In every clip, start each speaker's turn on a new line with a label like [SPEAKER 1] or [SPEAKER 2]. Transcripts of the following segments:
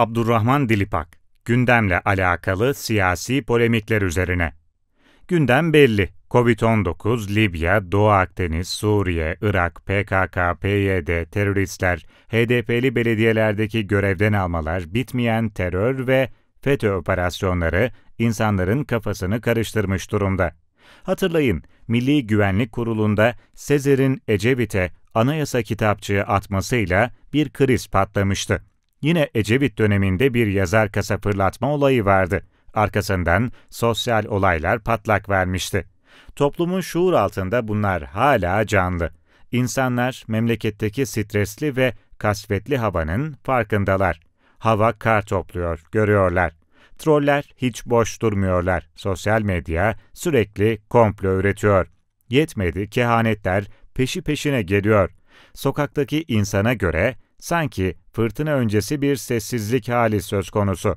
[SPEAKER 1] Abdurrahman Dilipak, gündemle alakalı siyasi polemikler üzerine. Gündem belli. Covid-19, Libya, Doğu Akdeniz, Suriye, Irak, PKK, PYD, teröristler, HDP'li belediyelerdeki görevden almalar, bitmeyen terör ve FETÖ operasyonları insanların kafasını karıştırmış durumda. Hatırlayın, Milli Güvenlik Kurulu'nda Sezer'in Ecevit'e anayasa kitapçığı atmasıyla bir kriz patlamıştı. Yine Ecevit döneminde bir yazar kasa fırlatma olayı vardı. Arkasından sosyal olaylar patlak vermişti. Toplumun şuur altında bunlar hala canlı. İnsanlar memleketteki stresli ve kasvetli havanın farkındalar. Hava kar topluyor, görüyorlar. Troller hiç boş durmuyorlar. Sosyal medya sürekli komplo üretiyor. Yetmedi kehanetler peşi peşine geliyor. Sokaktaki insana göre sanki fırtına öncesi bir sessizlik hali söz konusu.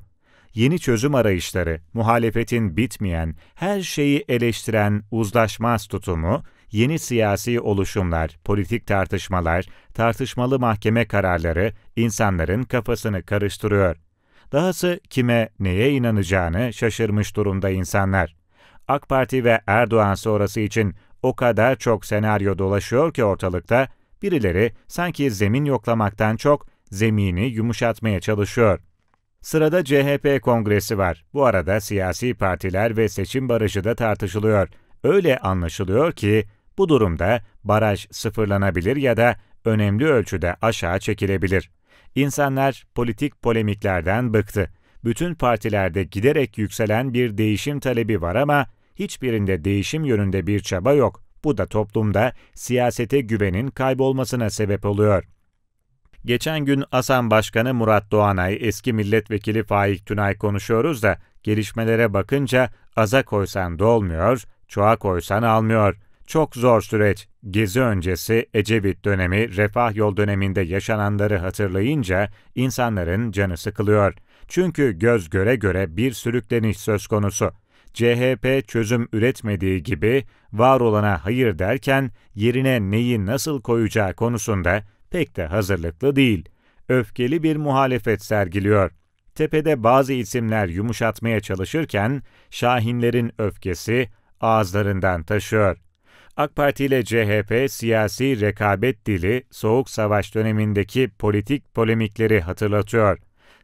[SPEAKER 1] Yeni çözüm arayışları, muhalefetin bitmeyen, her şeyi eleştiren uzlaşmaz tutumu, yeni siyasi oluşumlar, politik tartışmalar, tartışmalı mahkeme kararları insanların kafasını karıştırıyor. Dahası kime, neye inanacağını şaşırmış durumda insanlar. AK Parti ve Erdoğan sonrası için o kadar çok senaryo dolaşıyor ki ortalıkta, birileri sanki zemin yoklamaktan çok zemini yumuşatmaya çalışıyor. Sırada CHP kongresi var. Bu arada siyasi partiler ve seçim barajı da tartışılıyor. Öyle anlaşılıyor ki bu durumda baraj sıfırlanabilir ya da önemli ölçüde aşağı çekilebilir. İnsanlar politik polemiklerden bıktı. Bütün partilerde giderek yükselen bir değişim talebi var ama hiçbirinde değişim yönünde bir çaba yok. Bu da toplumda siyasete güvenin kaybolmasına sebep oluyor. Geçen gün Asan Başkanı Murat Doğanay, eski milletvekili Faik Tunay konuşuyoruz da gelişmelere bakınca aza koysan dolmuyor, çoğa koysan almıyor. Çok zor süreç. Gezi öncesi Ecevit dönemi, Refah Yol döneminde yaşananları hatırlayınca insanların canı sıkılıyor. Çünkü göz göre göre bir sürükleniş söz konusu. CHP çözüm üretmediği gibi var olana hayır derken yerine neyi nasıl koyacağı konusunda pek de hazırlıklı değil. Öfkeli bir muhalefet sergiliyor. Tepede bazı isimler yumuşatmaya çalışırken Şahinlerin öfkesi ağızlarından taşıyor. AK Parti ile CHP siyasi rekabet dili soğuk savaş dönemindeki politik polemikleri hatırlatıyor.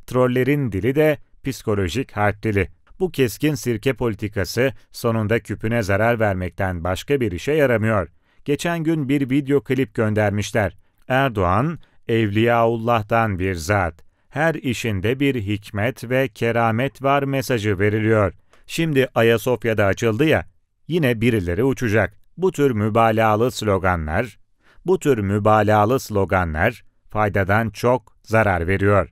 [SPEAKER 1] Trollerin dili de psikolojik harp dili. Bu keskin sirke politikası sonunda küpüne zarar vermekten başka bir işe yaramıyor. Geçen gün bir video klip göndermişler. Erdoğan, Evliyaullah'tan bir zat. Her işinde bir hikmet ve keramet var mesajı veriliyor. Şimdi Ayasofya'da açıldı ya, yine birileri uçacak. Bu tür mübalağalı sloganlar, bu tür mübalağalı sloganlar faydadan çok zarar veriyor.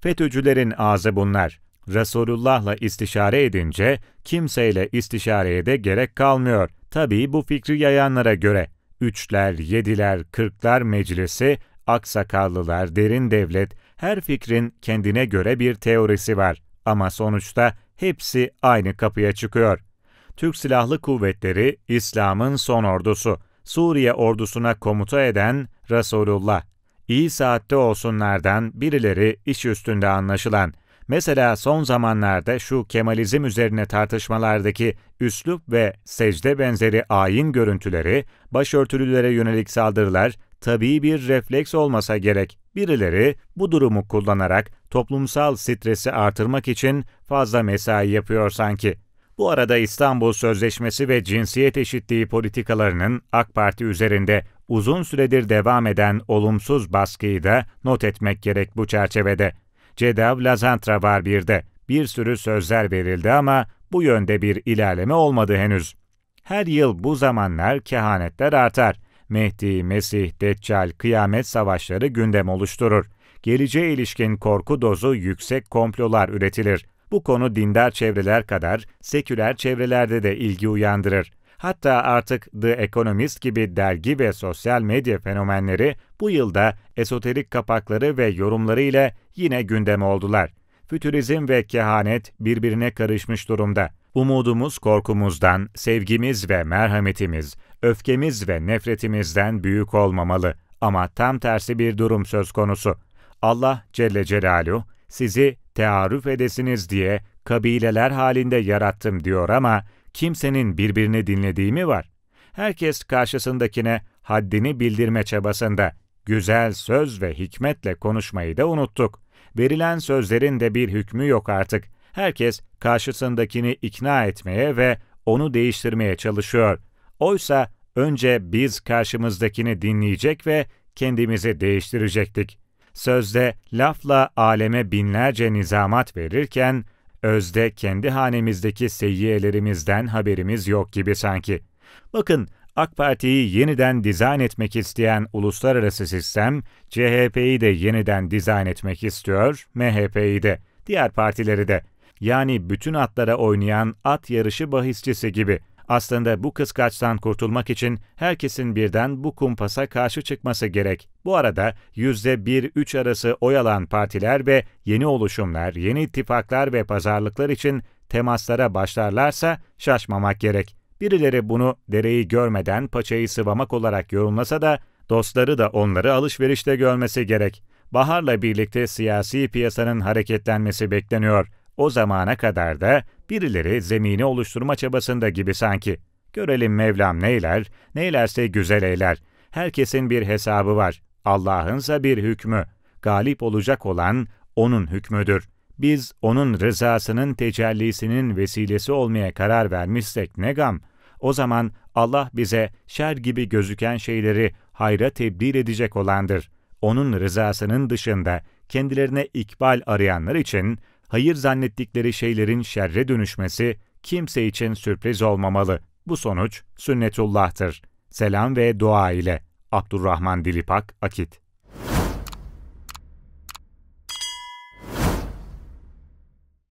[SPEAKER 1] FETÖ'cülerin ağzı bunlar. Resulullah'la istişare edince kimseyle istişareye de gerek kalmıyor. Tabii bu fikri yayanlara göre üçler, yediler, kırklar meclisi, aksakallılar, derin devlet, her fikrin kendine göre bir teorisi var ama sonuçta hepsi aynı kapıya çıkıyor. Türk Silahlı Kuvvetleri İslam'ın son ordusu. Suriye ordusuna komuta eden Resulullah. İyi saatte olsunlardan birileri iş üstünde anlaşılan Mesela son zamanlarda şu Kemalizm üzerine tartışmalardaki üslup ve secde benzeri ayin görüntüleri, başörtülülere yönelik saldırılar tabii bir refleks olmasa gerek. Birileri bu durumu kullanarak toplumsal stresi artırmak için fazla mesai yapıyor sanki. Bu arada İstanbul Sözleşmesi ve cinsiyet eşitliği politikalarının AK Parti üzerinde uzun süredir devam eden olumsuz baskıyı da not etmek gerek bu çerçevede. CEDAV Lazantra var bir de. Bir sürü sözler verildi ama bu yönde bir ilerleme olmadı henüz. Her yıl bu zamanlar kehanetler artar. Mehdi, Mesih, Deccal, kıyamet savaşları gündem oluşturur. Geleceğe ilişkin korku dozu yüksek komplolar üretilir. Bu konu dindar çevreler kadar seküler çevrelerde de ilgi uyandırır. Hatta artık The Economist gibi dergi ve sosyal medya fenomenleri bu yılda esoterik kapakları ve yorumları ile yine gündem oldular. Fütürizm ve kehanet birbirine karışmış durumda. Umudumuz korkumuzdan, sevgimiz ve merhametimiz, öfkemiz ve nefretimizden büyük olmamalı ama tam tersi bir durum söz konusu. Allah Celle Celaluhu sizi tearruf edesiniz diye kabileler halinde yarattım diyor ama kimsenin birbirini dinlediği mi var? Herkes karşısındakine haddini bildirme çabasında. Güzel söz ve hikmetle konuşmayı da unuttuk. Verilen sözlerin de bir hükmü yok artık. Herkes karşısındakini ikna etmeye ve onu değiştirmeye çalışıyor. Oysa önce biz karşımızdakini dinleyecek ve kendimizi değiştirecektik. Sözde lafla aleme binlerce nizamat verirken Özde kendi hanemizdeki seyyiyelerimizden haberimiz yok gibi sanki. Bakın AK Parti'yi yeniden dizayn etmek isteyen uluslararası sistem, CHP'yi de yeniden dizayn etmek istiyor, MHP'yi de, diğer partileri de. Yani bütün atlara oynayan at yarışı bahisçisi gibi.'' Aslında bu kıskaçtan kurtulmak için herkesin birden bu kumpasa karşı çıkması gerek. Bu arada %1-3 arası oy alan partiler ve yeni oluşumlar, yeni ittifaklar ve pazarlıklar için temaslara başlarlarsa şaşmamak gerek. Birileri bunu dereyi görmeden paçayı sıvamak olarak yorumlasa da dostları da onları alışverişte görmesi gerek. Baharla birlikte siyasi piyasanın hareketlenmesi bekleniyor. O zamana kadar da Birileri zemini oluşturma çabasında gibi sanki. Görelim Mevlam neyler, neylerse güzel eyler. Herkesin bir hesabı var. Allah'ınsa bir hükmü. Galip olacak olan O'nun hükmüdür. Biz O'nun rızasının tecellisinin vesilesi olmaya karar vermişsek ne gam. O zaman Allah bize şer gibi gözüken şeyleri hayra tebdil edecek olandır. O'nun rızasının dışında kendilerine ikbal arayanlar için hayır zannettikleri şeylerin şerre dönüşmesi kimse için sürpriz olmamalı. Bu sonuç sünnetullah'tır. Selam ve dua ile. Abdurrahman Dilipak Akit